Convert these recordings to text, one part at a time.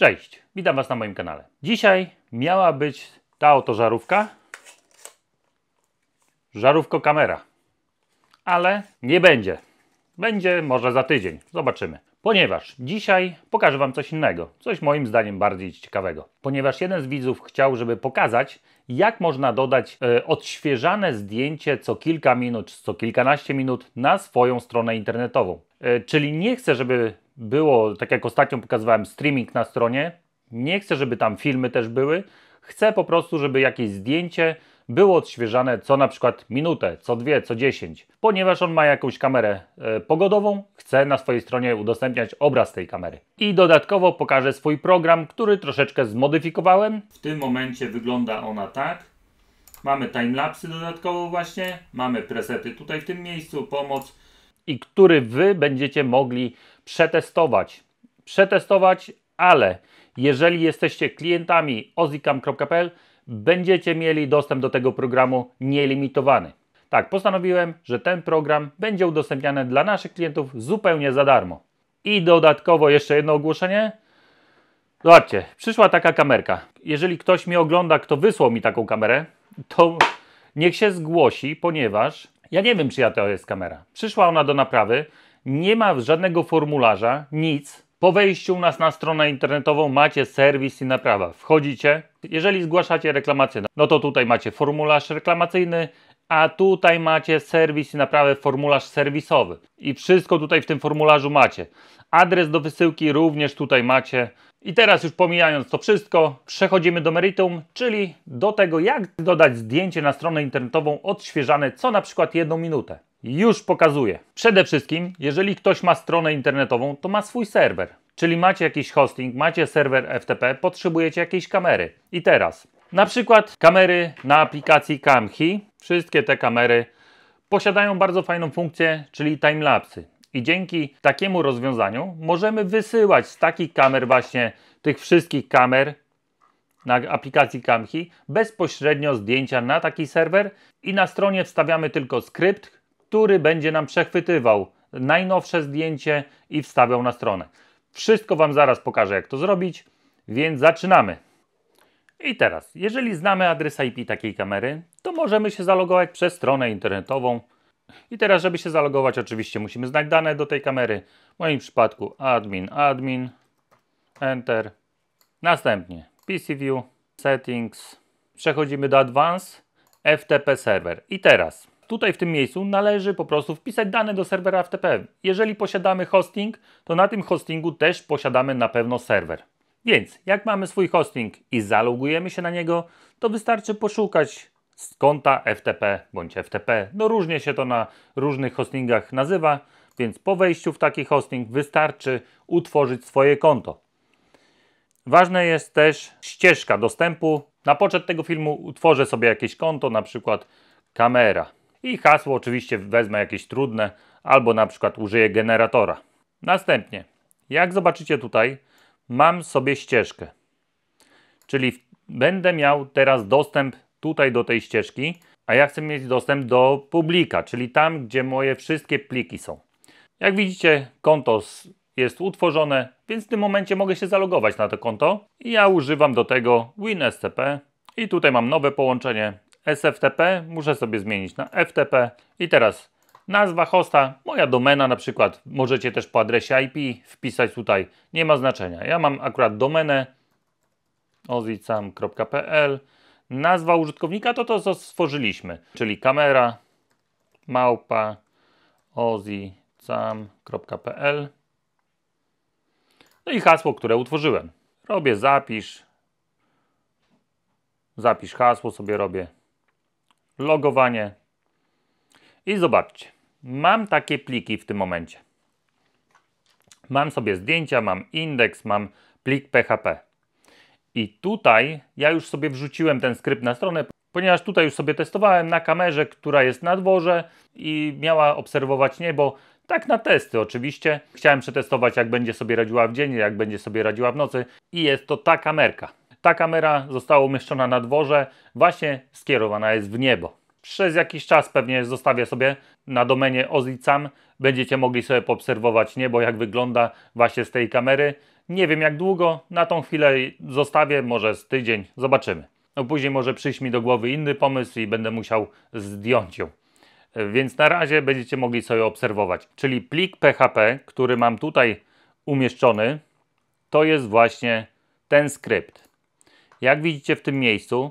Cześć, witam Was na moim kanale. Dzisiaj miała być ta oto żarówka, żarówko kamera, ale nie będzie. Będzie może za tydzień, zobaczymy. Ponieważ dzisiaj pokażę Wam coś innego, coś moim zdaniem bardziej ciekawego. Ponieważ jeden z widzów chciał, żeby pokazać, jak można dodać y, odświeżane zdjęcie co kilka minut, co kilkanaście minut na swoją stronę internetową. Y, czyli nie chcę, żeby było, tak jak ostatnio pokazywałem, streaming na stronie. Nie chcę, żeby tam filmy też były. Chcę po prostu, żeby jakieś zdjęcie było odświeżane co na przykład minutę, co dwie, co dziesięć. Ponieważ on ma jakąś kamerę e, pogodową, chcę na swojej stronie udostępniać obraz tej kamery. I dodatkowo pokażę swój program, który troszeczkę zmodyfikowałem. W tym momencie wygląda ona tak. Mamy timelapsy dodatkowo właśnie, mamy presety tutaj w tym miejscu, pomoc. I który Wy będziecie mogli przetestować. Przetestować, ale jeżeli jesteście klientami ozikam.pl, będziecie mieli dostęp do tego programu nielimitowany. Tak, postanowiłem, że ten program będzie udostępniany dla naszych klientów zupełnie za darmo. I dodatkowo jeszcze jedno ogłoszenie. Zobaczcie, przyszła taka kamerka. Jeżeli ktoś mnie ogląda, kto wysłał mi taką kamerę, to niech się zgłosi, ponieważ ja nie wiem, czyja to jest kamera. Przyszła ona do naprawy nie ma żadnego formularza, nic. Po wejściu u nas na stronę internetową macie serwis i naprawa. Wchodzicie, jeżeli zgłaszacie reklamację, no to tutaj macie formularz reklamacyjny, a tutaj macie serwis i naprawę, formularz serwisowy. I wszystko tutaj w tym formularzu macie. Adres do wysyłki również tutaj macie. I teraz już pomijając to wszystko, przechodzimy do meritum, czyli do tego, jak dodać zdjęcie na stronę internetową odświeżane co na przykład jedną minutę. Już pokazuję. Przede wszystkim, jeżeli ktoś ma stronę internetową, to ma swój serwer. Czyli macie jakiś hosting, macie serwer FTP, potrzebujecie jakiejś kamery. I teraz, na przykład kamery na aplikacji CamHi, wszystkie te kamery posiadają bardzo fajną funkcję, czyli timelapsy. I dzięki takiemu rozwiązaniu możemy wysyłać z takich kamer właśnie, tych wszystkich kamer na aplikacji CamHi, bezpośrednio zdjęcia na taki serwer i na stronie wstawiamy tylko skrypt, który będzie nam przechwytywał najnowsze zdjęcie i wstawiał na stronę. Wszystko Wam zaraz pokażę, jak to zrobić, więc zaczynamy. I teraz, jeżeli znamy adres IP takiej kamery, to możemy się zalogować przez stronę internetową. I teraz, żeby się zalogować, oczywiście musimy znać dane do tej kamery. W moim przypadku admin, admin, enter. Następnie PC View, settings. Przechodzimy do advanced, FTP server. I teraz tutaj w tym miejscu należy po prostu wpisać dane do serwera FTP. Jeżeli posiadamy hosting, to na tym hostingu też posiadamy na pewno serwer. Więc jak mamy swój hosting i zalogujemy się na niego, to wystarczy poszukać z konta FTP bądź FTP. No różnie się to na różnych hostingach nazywa, więc po wejściu w taki hosting wystarczy utworzyć swoje konto. Ważna jest też ścieżka dostępu. Na poczet tego filmu utworzę sobie jakieś konto, na przykład kamera. I hasło oczywiście wezmę jakieś trudne, albo na przykład użyję generatora. Następnie, jak zobaczycie tutaj, mam sobie ścieżkę. Czyli będę miał teraz dostęp tutaj do tej ścieżki, a ja chcę mieć dostęp do publika, czyli tam, gdzie moje wszystkie pliki są. Jak widzicie, konto jest utworzone, więc w tym momencie mogę się zalogować na to konto. ja używam do tego WinSCP i tutaj mam nowe połączenie SFTP muszę sobie zmienić na FTP i teraz nazwa hosta, moja domena na przykład, możecie też po adresie IP wpisać tutaj, nie ma znaczenia. Ja mam akurat domenę ozicam.pl, nazwa użytkownika to to, co stworzyliśmy, czyli kamera, małpa, ozicam.pl no i hasło, które utworzyłem. Robię zapisz, zapisz hasło sobie robię, logowanie. I zobaczcie, mam takie pliki w tym momencie. Mam sobie zdjęcia, mam indeks, mam plik PHP. I tutaj ja już sobie wrzuciłem ten skrypt na stronę, ponieważ tutaj już sobie testowałem na kamerze, która jest na dworze i miała obserwować niebo. Tak na testy oczywiście. Chciałem przetestować, jak będzie sobie radziła w dzień, jak będzie sobie radziła w nocy i jest to ta kamerka. Ta kamera została umieszczona na dworze, właśnie skierowana jest w niebo. Przez jakiś czas pewnie zostawię sobie na domenie Ozicam. Będziecie mogli sobie poobserwować niebo, jak wygląda właśnie z tej kamery. Nie wiem jak długo, na tą chwilę zostawię, może z tydzień, zobaczymy. No później może przyjść mi do głowy inny pomysł i będę musiał zdjąć ją. Więc na razie będziecie mogli sobie obserwować. Czyli plik PHP, który mam tutaj umieszczony, to jest właśnie ten skrypt. Jak widzicie w tym miejscu,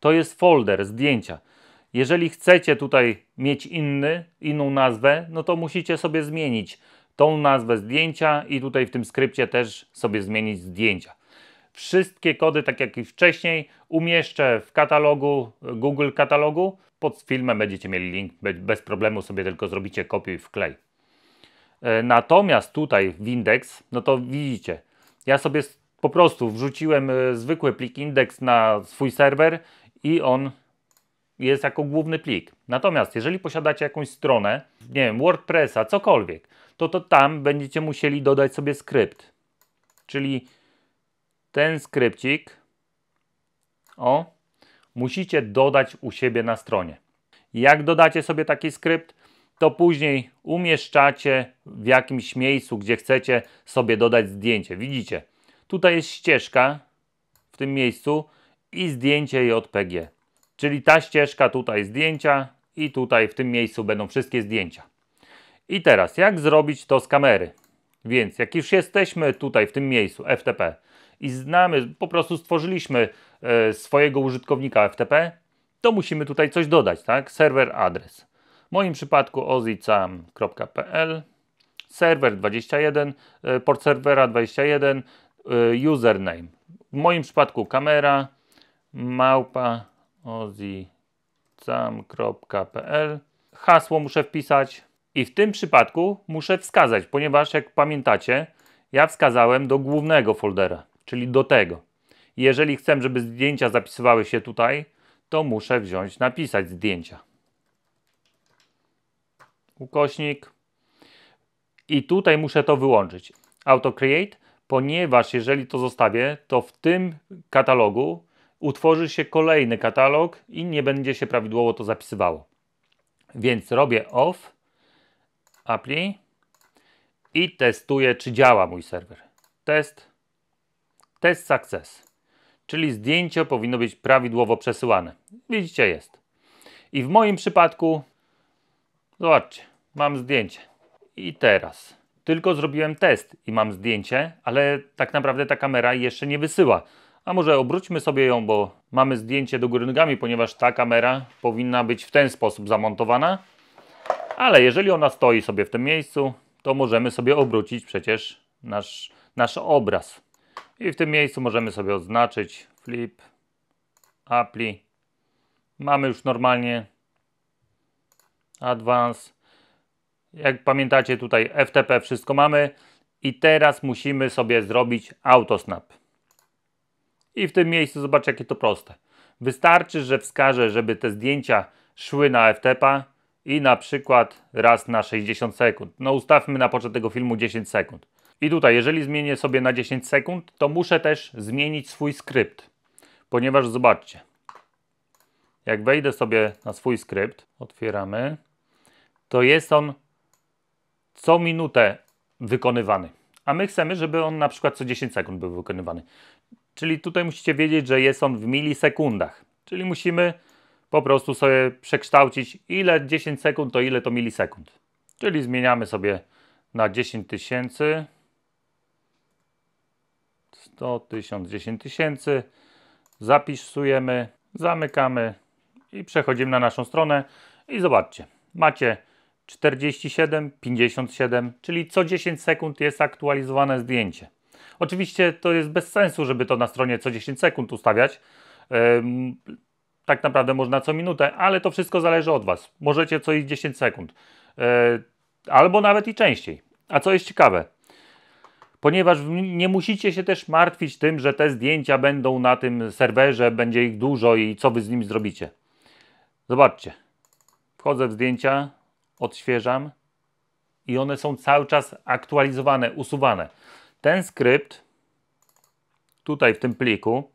to jest folder zdjęcia. Jeżeli chcecie tutaj mieć inny, inną nazwę, no to musicie sobie zmienić tą nazwę zdjęcia i tutaj w tym skrypcie też sobie zmienić zdjęcia. Wszystkie kody, tak jak i wcześniej, umieszczę w katalogu, Google katalogu. Pod filmem będziecie mieli link, bez problemu sobie tylko zrobicie kopiuj wklej. E, natomiast tutaj w indeks, no to widzicie, ja sobie po prostu wrzuciłem e, zwykły plik indeks na swój serwer i on jest jako główny plik. Natomiast jeżeli posiadacie jakąś stronę, nie wiem, WordPressa, cokolwiek, to, to tam będziecie musieli dodać sobie skrypt. Czyli ten skrypcik, o, musicie dodać u siebie na stronie. Jak dodacie sobie taki skrypt, to później umieszczacie w jakimś miejscu, gdzie chcecie sobie dodać zdjęcie. Widzicie, Tutaj jest ścieżka w tym miejscu i zdjęcie JPG. Czyli ta ścieżka tutaj zdjęcia i tutaj w tym miejscu będą wszystkie zdjęcia. I teraz jak zrobić to z kamery? Więc jak już jesteśmy tutaj w tym miejscu FTP i znamy, po prostu stworzyliśmy e, swojego użytkownika FTP, to musimy tutaj coś dodać, tak? Serwer adres. W moim przypadku ozicam.pl serwer 21, e, port serwera 21, Y, username. W moim przypadku kamera małpa Hasło muszę wpisać i w tym przypadku muszę wskazać, ponieważ jak pamiętacie, ja wskazałem do głównego foldera, czyli do tego. Jeżeli chcę, żeby zdjęcia zapisywały się tutaj, to muszę wziąć napisać zdjęcia. Ukośnik. I tutaj muszę to wyłączyć. Auto create ponieważ jeżeli to zostawię, to w tym katalogu utworzy się kolejny katalog i nie będzie się prawidłowo to zapisywało. Więc robię off apply i testuję, czy działa mój serwer. Test, test success, czyli zdjęcie powinno być prawidłowo przesyłane. Widzicie, jest. I w moim przypadku, zobaczcie, mam zdjęcie. I teraz tylko zrobiłem test i mam zdjęcie, ale tak naprawdę ta kamera jeszcze nie wysyła. A może obróćmy sobie ją, bo mamy zdjęcie do góry nogami, ponieważ ta kamera powinna być w ten sposób zamontowana. Ale jeżeli ona stoi sobie w tym miejscu, to możemy sobie obrócić przecież nasz, nasz obraz. I w tym miejscu możemy sobie oznaczyć flip, apply. Mamy już normalnie advance. Jak pamiętacie tutaj FTP wszystko mamy i teraz musimy sobie zrobić autosnap. I w tym miejscu zobacz jakie to proste. Wystarczy, że wskażę, żeby te zdjęcia szły na FTP i na przykład raz na 60 sekund. No ustawmy na początek tego filmu 10 sekund. I tutaj, jeżeli zmienię sobie na 10 sekund, to muszę też zmienić swój skrypt. Ponieważ zobaczcie, jak wejdę sobie na swój skrypt, otwieramy, to jest on co minutę wykonywany, a my chcemy, żeby on na przykład co 10 sekund był wykonywany. Czyli tutaj musicie wiedzieć, że jest on w milisekundach, czyli musimy po prostu sobie przekształcić ile 10 sekund to ile to milisekund. Czyli zmieniamy sobie na 10 tysięcy, 100 tysiąc, 10 tysięcy, zapisujemy, zamykamy i przechodzimy na naszą stronę i zobaczcie, macie 47, 57, czyli co 10 sekund jest aktualizowane zdjęcie. Oczywiście to jest bez sensu, żeby to na stronie co 10 sekund ustawiać. Tak naprawdę można co minutę, ale to wszystko zależy od Was. Możecie co 10 sekund, e, albo nawet i częściej. A co jest ciekawe, ponieważ nie musicie się też martwić tym, że te zdjęcia będą na tym serwerze, będzie ich dużo i co Wy z nimi zrobicie. Zobaczcie, wchodzę w zdjęcia, odświeżam i one są cały czas aktualizowane, usuwane. Ten skrypt tutaj w tym pliku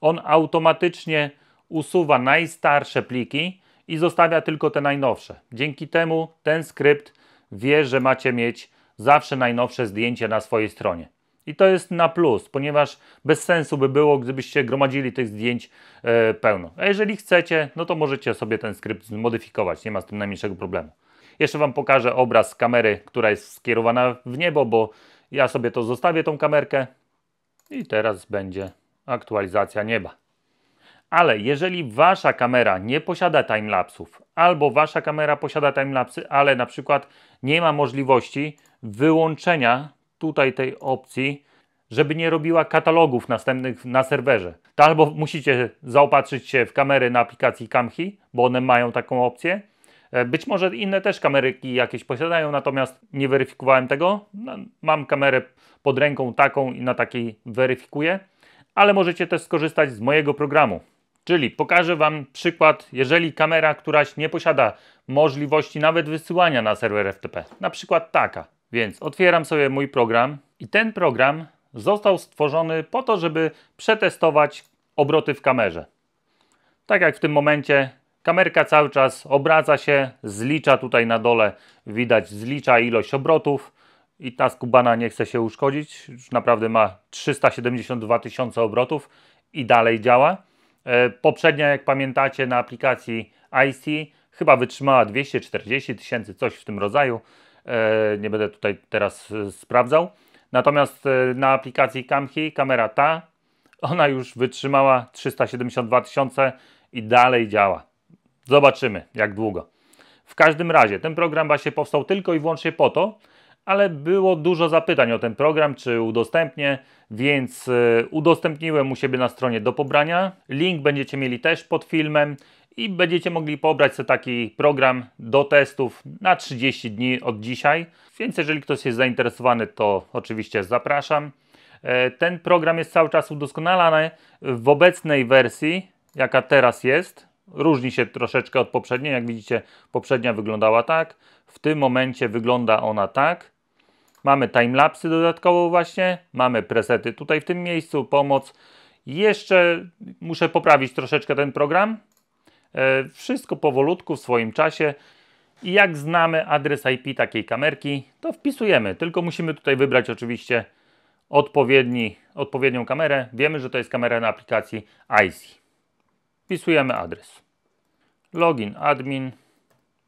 on automatycznie usuwa najstarsze pliki i zostawia tylko te najnowsze. Dzięki temu ten skrypt wie, że macie mieć zawsze najnowsze zdjęcie na swojej stronie. I to jest na plus, ponieważ bez sensu by było, gdybyście gromadzili tych zdjęć yy, pełno. A jeżeli chcecie, no to możecie sobie ten skrypt zmodyfikować, nie ma z tym najmniejszego problemu. Jeszcze Wam pokażę obraz kamery, która jest skierowana w niebo, bo ja sobie to zostawię, tą kamerkę. I teraz będzie aktualizacja nieba. Ale jeżeli Wasza kamera nie posiada timelapsów, albo Wasza kamera posiada timelapsy, ale na przykład nie ma możliwości wyłączenia tutaj tej opcji, żeby nie robiła katalogów następnych na serwerze. To albo musicie zaopatrzyć się w kamery na aplikacji Kamhi, bo one mają taką opcję. E, być może inne też kameryki jakieś posiadają, natomiast nie weryfikowałem tego. No, mam kamerę pod ręką taką i na takiej weryfikuję, ale możecie też skorzystać z mojego programu. Czyli pokażę Wam przykład, jeżeli kamera któraś nie posiada możliwości nawet wysyłania na serwer FTP, na przykład taka. Więc otwieram sobie mój program i ten program został stworzony po to, żeby przetestować obroty w kamerze. Tak jak w tym momencie kamerka cały czas obraca się, zlicza tutaj na dole, widać zlicza ilość obrotów i ta skubana nie chce się uszkodzić, już naprawdę ma 372 tysiące obrotów i dalej działa. E, poprzednia, jak pamiętacie, na aplikacji IC chyba wytrzymała 240 tysięcy, coś w tym rodzaju. E, nie będę tutaj teraz e, sprawdzał. Natomiast e, na aplikacji Camhi kamera ta, ona już wytrzymała 372 tysiące i dalej działa. Zobaczymy jak długo. W każdym razie ten program właśnie powstał tylko i wyłącznie po to, ale było dużo zapytań o ten program, czy udostępnię, więc udostępniłem u siebie na stronie do pobrania. Link będziecie mieli też pod filmem i będziecie mogli pobrać sobie taki program do testów na 30 dni od dzisiaj. Więc jeżeli ktoś jest zainteresowany, to oczywiście zapraszam. E, ten program jest cały czas udoskonalany. W obecnej wersji, jaka teraz jest, różni się troszeczkę od poprzedniej. Jak widzicie, poprzednia wyglądała tak. W tym momencie wygląda ona tak. Mamy timelapsy dodatkowo właśnie, mamy presety tutaj w tym miejscu, pomoc. Jeszcze muszę poprawić troszeczkę ten program, E, wszystko powolutku w swoim czasie. I jak znamy adres IP takiej kamerki, to wpisujemy. Tylko musimy tutaj wybrać oczywiście odpowiedni, odpowiednią kamerę. Wiemy, że to jest kamera na aplikacji IC. Wpisujemy adres. Login admin.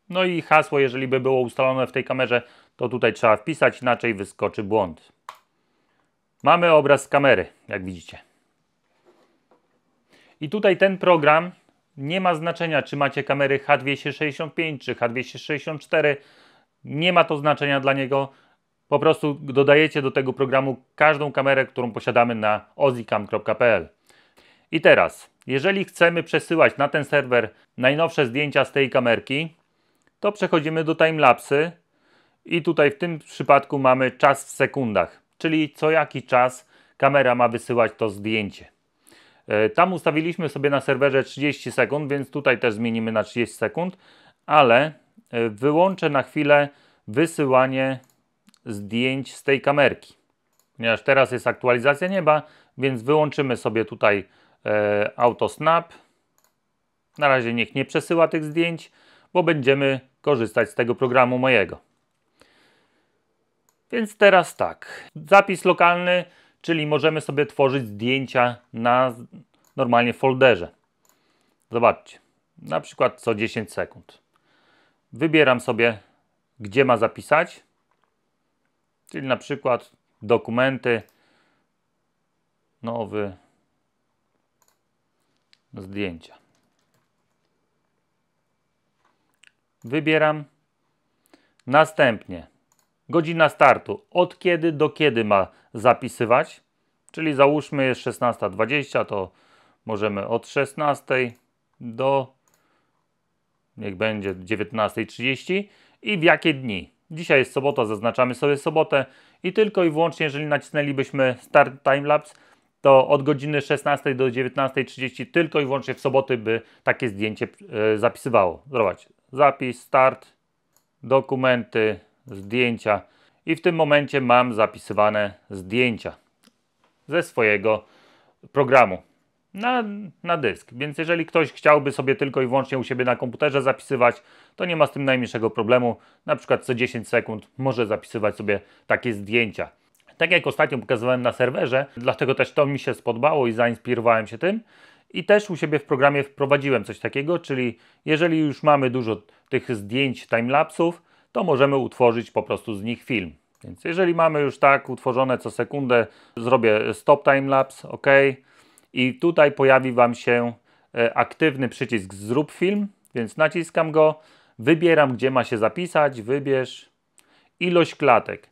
No i hasło, jeżeli by było ustalone w tej kamerze, to tutaj trzeba wpisać, inaczej wyskoczy błąd. Mamy obraz z kamery, jak widzicie. I tutaj ten program nie ma znaczenia, czy macie kamery H265 czy H264. Nie ma to znaczenia dla niego. Po prostu dodajecie do tego programu każdą kamerę, którą posiadamy na ozicam.pl. I teraz, jeżeli chcemy przesyłać na ten serwer najnowsze zdjęcia z tej kamerki, to przechodzimy do timelapsy i tutaj w tym przypadku mamy czas w sekundach, czyli co jaki czas kamera ma wysyłać to zdjęcie. E, tam ustawiliśmy sobie na serwerze 30 sekund, więc tutaj też zmienimy na 30 sekund, ale e, wyłączę na chwilę wysyłanie zdjęć z tej kamerki. Ponieważ teraz jest aktualizacja nieba, więc wyłączymy sobie tutaj e, AutoSnap. Na razie niech nie przesyła tych zdjęć, bo będziemy korzystać z tego programu mojego. Więc teraz tak, zapis lokalny Czyli możemy sobie tworzyć zdjęcia na normalnie folderze. Zobaczcie, na przykład co 10 sekund. Wybieram sobie, gdzie ma zapisać, czyli na przykład dokumenty, nowy, zdjęcia. Wybieram. Następnie Godzina startu. Od kiedy do kiedy ma zapisywać? Czyli załóżmy jest 16.20, to możemy od 16 do niech będzie 19.30 i w jakie dni. Dzisiaj jest sobota, zaznaczamy sobie sobotę i tylko i wyłącznie jeżeli nacisnęlibyśmy start timelapse, to od godziny 16 do 19.30 tylko i wyłącznie w soboty by takie zdjęcie e, zapisywało. Zobacz, zapis, start, dokumenty, zdjęcia i w tym momencie mam zapisywane zdjęcia ze swojego programu na, na dysk. Więc jeżeli ktoś chciałby sobie tylko i wyłącznie u siebie na komputerze zapisywać, to nie ma z tym najmniejszego problemu. Na przykład co 10 sekund może zapisywać sobie takie zdjęcia. Tak jak ostatnio pokazywałem na serwerze, dlatego też to mi się spodobało i zainspirowałem się tym. I też u siebie w programie wprowadziłem coś takiego, czyli jeżeli już mamy dużo tych zdjęć timelapsów, to możemy utworzyć po prostu z nich film. Więc jeżeli mamy już tak utworzone co sekundę, zrobię stop time lapse, OK. I tutaj pojawi Wam się e, aktywny przycisk zrób film, więc naciskam go, wybieram gdzie ma się zapisać, wybierz ilość klatek.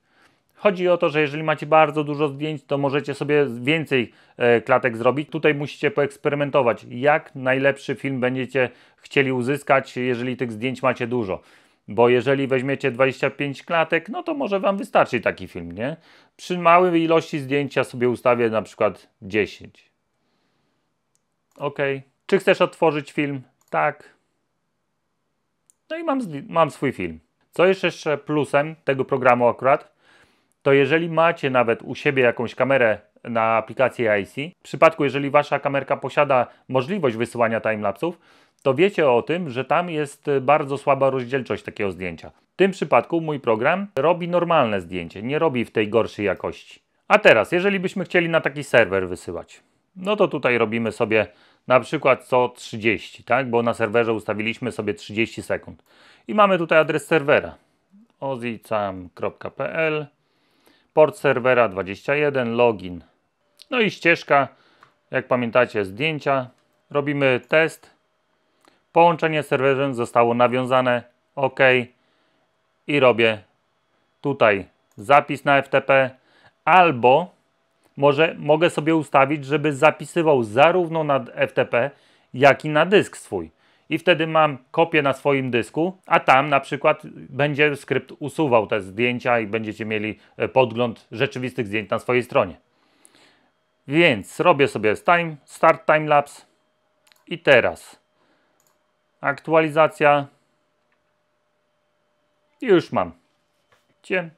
Chodzi o to, że jeżeli macie bardzo dużo zdjęć, to możecie sobie więcej e, klatek zrobić. Tutaj musicie poeksperymentować, jak najlepszy film będziecie chcieli uzyskać, jeżeli tych zdjęć macie dużo. Bo jeżeli weźmiecie 25 klatek, no to może Wam wystarczy taki film, nie? Przy małej ilości zdjęcia sobie ustawię na przykład 10. OK. Czy chcesz otworzyć film? Tak. No i mam, mam swój film. Co jest jeszcze plusem tego programu akurat, to jeżeli macie nawet u siebie jakąś kamerę na aplikację IC, w przypadku jeżeli Wasza kamerka posiada możliwość wysyłania timelapsów, to wiecie o tym, że tam jest e, bardzo słaba rozdzielczość takiego zdjęcia. W tym przypadku mój program robi normalne zdjęcie, nie robi w tej gorszej jakości. A teraz, jeżeli byśmy chcieli na taki serwer wysyłać, no to tutaj robimy sobie na przykład co 30, tak? Bo na serwerze ustawiliśmy sobie 30 sekund. I mamy tutaj adres serwera ozicam.pl port serwera 21, login. No i ścieżka, jak pamiętacie, zdjęcia. Robimy test Połączenie z serwerem zostało nawiązane. OK. I robię tutaj zapis na FTP. Albo może mogę sobie ustawić, żeby zapisywał zarówno na FTP, jak i na dysk swój. I wtedy mam kopię na swoim dysku, a tam na przykład będzie skrypt usuwał te zdjęcia i będziecie mieli e, podgląd rzeczywistych zdjęć na swojej stronie. Więc robię sobie time, start timelapse i teraz aktualizacja i już mam. Cię?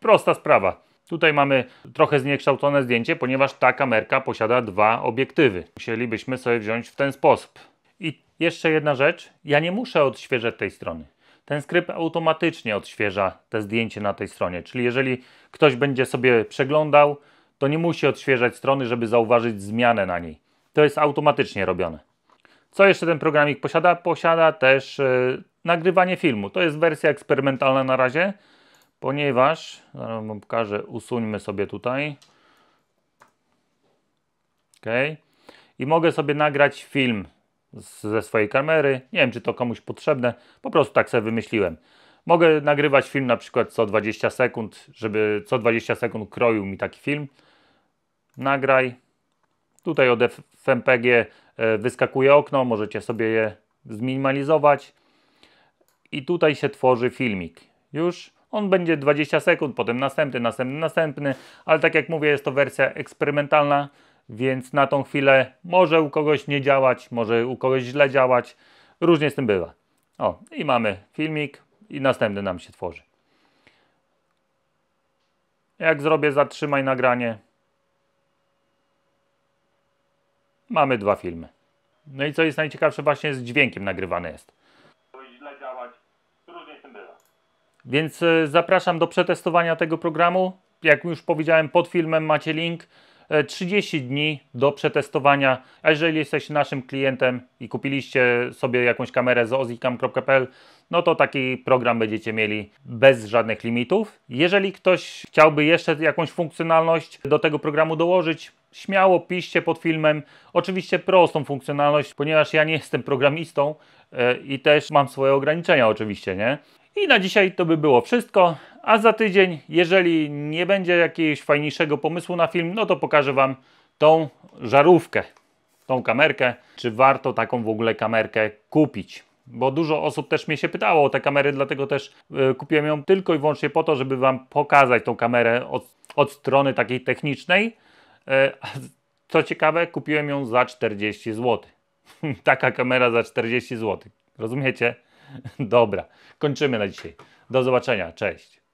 Prosta sprawa. Tutaj mamy trochę zniekształcone zdjęcie, ponieważ ta kamerka posiada dwa obiektywy. Musielibyśmy sobie wziąć w ten sposób. I jeszcze jedna rzecz. Ja nie muszę odświeżać tej strony. Ten skrypt automatycznie odświeża te zdjęcie na tej stronie. Czyli jeżeli ktoś będzie sobie przeglądał, to nie musi odświeżać strony, żeby zauważyć zmianę na niej. To jest automatycznie robione. Co jeszcze ten programik posiada? Posiada też yy, nagrywanie filmu. To jest wersja eksperymentalna na razie, ponieważ, zaraz Wam pokażę, usuńmy sobie tutaj. OK. I mogę sobie nagrać film z, ze swojej kamery. Nie wiem, czy to komuś potrzebne, po prostu tak sobie wymyśliłem. Mogę nagrywać film na przykład co 20 sekund, żeby co 20 sekund kroił mi taki film. Nagraj, Tutaj od FMPG e, wyskakuje okno, możecie sobie je zminimalizować. I tutaj się tworzy filmik. Już on będzie 20 sekund, potem następny, następny, następny, ale tak jak mówię, jest to wersja eksperymentalna, więc na tą chwilę może u kogoś nie działać, może u kogoś źle działać. Różnie z tym bywa. O, i mamy filmik i następny nam się tworzy. Jak zrobię zatrzymaj nagranie, mamy dwa filmy. No i co jest najciekawsze, właśnie z dźwiękiem nagrywane jest. Więc e, zapraszam do przetestowania tego programu. Jak już powiedziałem, pod filmem macie link. 30 e, dni do przetestowania. A jeżeli jesteście naszym klientem i kupiliście sobie jakąś kamerę z ozikam.pl, no to taki program będziecie mieli bez żadnych limitów. Jeżeli ktoś chciałby jeszcze jakąś funkcjonalność do tego programu dołożyć, śmiało piszcie pod filmem. Oczywiście prostą funkcjonalność, ponieważ ja nie jestem programistą e, i też mam swoje ograniczenia oczywiście, nie? I na dzisiaj to by było wszystko. A za tydzień, jeżeli nie będzie jakiegoś fajniejszego pomysłu na film, no to pokażę Wam tą żarówkę, tą kamerkę, czy warto taką w ogóle kamerkę kupić. Bo dużo osób też mnie się pytało o te kamery, dlatego też yy, kupiłem ją tylko i wyłącznie po to, żeby Wam pokazać tą kamerę od, od strony takiej technicznej. Yy, co ciekawe, kupiłem ją za 40 zł. Taka kamera za 40 zł. Rozumiecie? Dobra, kończymy na dzisiaj. Do zobaczenia, cześć.